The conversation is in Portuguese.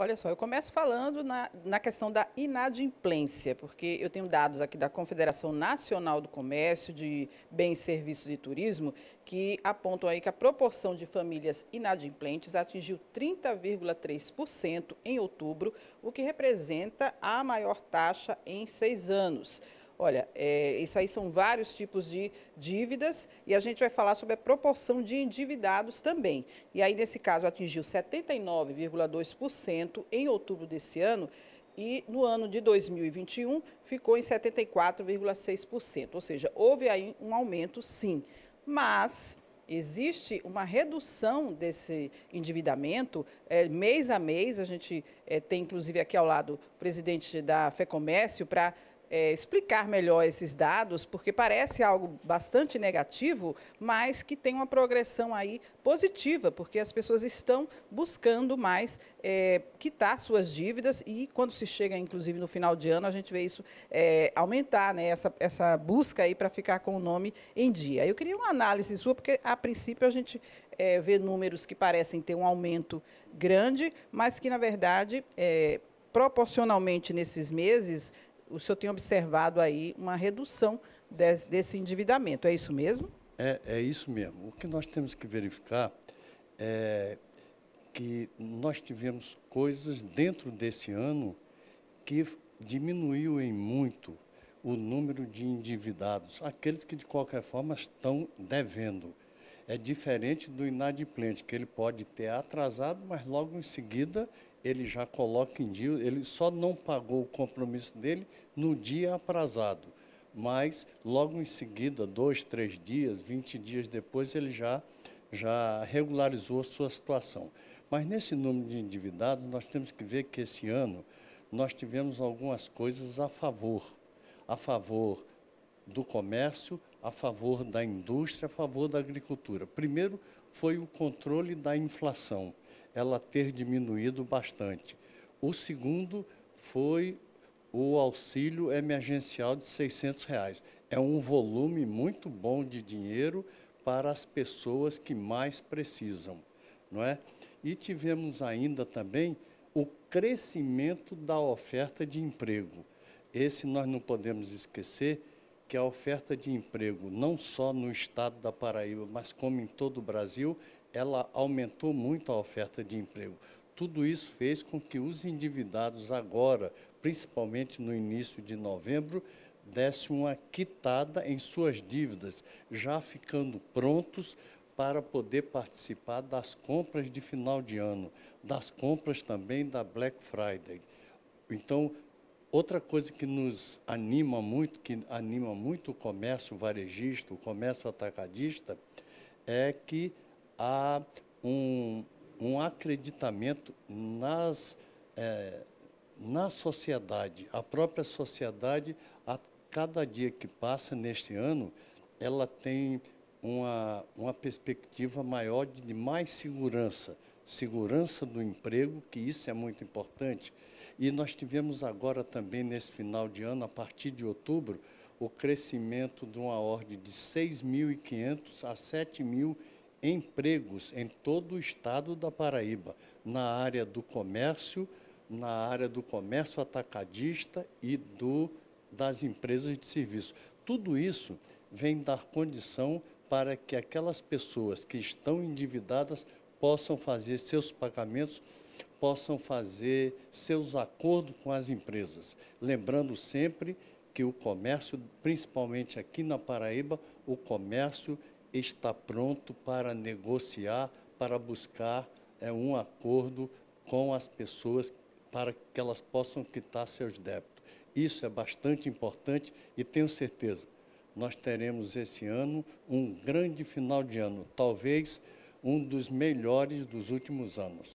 Olha só, eu começo falando na, na, questão da inadimplência, porque eu tenho dados aqui da Confederação Nacional do Comércio de Bens, Serviços e Turismo que apontam aí que a proporção de famílias inadimplentes atingiu 30,3% em outubro, o que representa a maior taxa em seis anos. Olha, é, isso aí são vários tipos de dívidas e a gente vai falar sobre a proporção de endividados também. E aí, nesse caso, atingiu 79,2% em outubro desse ano e no ano de 2021 ficou em 74,6%. Ou seja, houve aí um aumento, sim, mas existe uma redução desse endividamento é, mês a mês. A gente é, tem, inclusive, aqui ao lado o presidente da FEComércio para é, explicar melhor esses dados, porque parece algo bastante negativo, mas que tem uma progressão aí positiva, porque as pessoas estão buscando mais é, quitar suas dívidas e quando se chega, inclusive, no final de ano, a gente vê isso é, aumentar, né, essa, essa busca aí para ficar com o nome em dia. Eu queria uma análise sua, porque a princípio a gente é, vê números que parecem ter um aumento grande, mas que, na verdade, é, proporcionalmente nesses meses o senhor tem observado aí uma redução des, desse endividamento, é isso mesmo? É, é isso mesmo. O que nós temos que verificar é que nós tivemos coisas dentro desse ano que diminuiu em muito o número de endividados, aqueles que de qualquer forma estão devendo. É diferente do inadimplente, que ele pode ter atrasado, mas logo em seguida ele já coloca em dia, ele só não pagou o compromisso dele no dia aprazado, mas logo em seguida, dois, três dias, vinte dias depois, ele já, já regularizou a sua situação. Mas nesse número de endividados, nós temos que ver que esse ano nós tivemos algumas coisas a favor, a favor do comércio, a favor da indústria, a favor da agricultura. Primeiro foi o controle da inflação ela ter diminuído bastante. O segundo foi o auxílio emergencial de 600 reais. É um volume muito bom de dinheiro para as pessoas que mais precisam, não é? E tivemos ainda também o crescimento da oferta de emprego. Esse nós não podemos esquecer que a oferta de emprego, não só no estado da Paraíba, mas como em todo o Brasil, ela aumentou muito a oferta de emprego. Tudo isso fez com que os endividados agora, principalmente no início de novembro, dessem uma quitada em suas dívidas, já ficando prontos para poder participar das compras de final de ano, das compras também da Black Friday. Então, outra coisa que nos anima muito, que anima muito o comércio varejista, o comércio atacadista, é que há um, um acreditamento nas, é, na sociedade. A própria sociedade, a cada dia que passa neste ano, ela tem uma, uma perspectiva maior de mais segurança, segurança do emprego, que isso é muito importante. E nós tivemos agora também, nesse final de ano, a partir de outubro, o crescimento de uma ordem de 6.500 a 7.500 empregos em todo o estado da Paraíba, na área do comércio, na área do comércio atacadista e do, das empresas de serviço. Tudo isso vem dar condição para que aquelas pessoas que estão endividadas possam fazer seus pagamentos, possam fazer seus acordos com as empresas. Lembrando sempre que o comércio, principalmente aqui na Paraíba, o comércio está pronto para negociar, para buscar é, um acordo com as pessoas para que elas possam quitar seus débitos. Isso é bastante importante e tenho certeza, nós teremos esse ano um grande final de ano, talvez um dos melhores dos últimos anos.